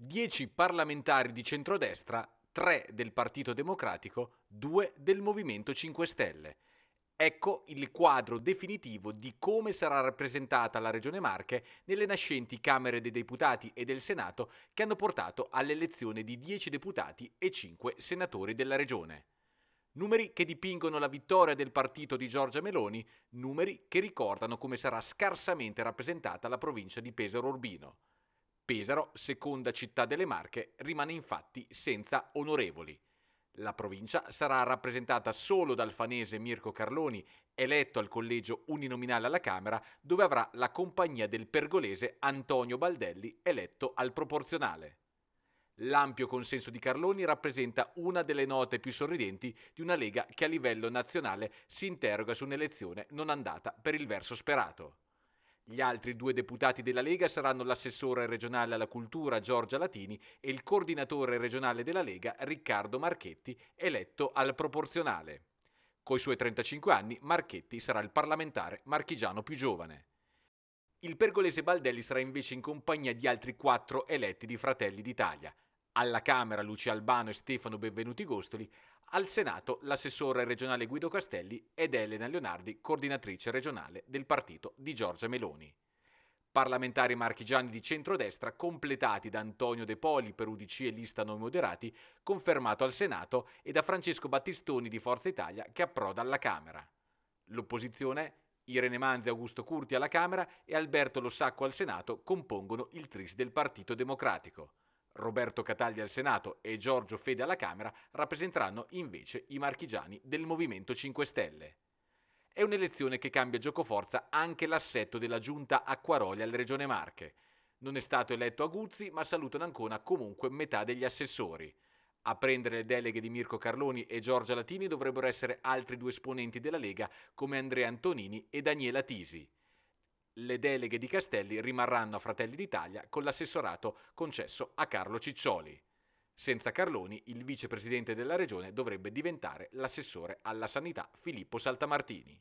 10 parlamentari di centrodestra, 3 del Partito Democratico, 2 del Movimento 5 Stelle. Ecco il quadro definitivo di come sarà rappresentata la Regione Marche nelle nascenti Camere dei Deputati e del Senato che hanno portato all'elezione di 10 deputati e 5 senatori della Regione. Numeri che dipingono la vittoria del partito di Giorgia Meloni, numeri che ricordano come sarà scarsamente rappresentata la provincia di Pesaro Urbino. Pesaro, seconda città delle Marche, rimane infatti senza onorevoli. La provincia sarà rappresentata solo dal fanese Mirko Carloni, eletto al collegio uninominale alla Camera, dove avrà la compagnia del pergolese Antonio Baldelli, eletto al proporzionale. L'ampio consenso di Carloni rappresenta una delle note più sorridenti di una Lega che a livello nazionale si interroga su un'elezione non andata per il verso sperato. Gli altri due deputati della Lega saranno l'assessore regionale alla cultura Giorgia Latini e il coordinatore regionale della Lega Riccardo Marchetti, eletto al proporzionale. Coi suoi 35 anni, Marchetti sarà il parlamentare marchigiano più giovane. Il pergolese Baldelli sarà invece in compagnia di altri quattro eletti di Fratelli d'Italia, alla Camera Lucia Albano e Stefano Benvenuti Gostoli, al Senato l'assessore regionale Guido Castelli ed Elena Leonardi, coordinatrice regionale del partito di Giorgia Meloni. Parlamentari marchigiani di centrodestra completati da Antonio De Poli per UDC e lista non moderati, confermato al Senato, e da Francesco Battistoni di Forza Italia che approda alla Camera. L'opposizione, Irene Manzi e Augusto Curti alla Camera e Alberto Lossacco al Senato compongono il tris del Partito Democratico. Roberto Cataldi al Senato e Giorgio Fede alla Camera rappresenteranno invece i marchigiani del Movimento 5 Stelle. È un'elezione che cambia giocoforza anche l'assetto della giunta Acquaroli alla Regione Marche. Non è stato eletto Aguzzi, ma salutano ancora comunque metà degli assessori. A prendere le deleghe di Mirko Carloni e Giorgia Latini dovrebbero essere altri due esponenti della Lega come Andrea Antonini e Daniela Tisi le deleghe di Castelli rimarranno a Fratelli d'Italia con l'assessorato concesso a Carlo Ciccioli. Senza Carloni, il vicepresidente della regione dovrebbe diventare l'assessore alla sanità Filippo Saltamartini.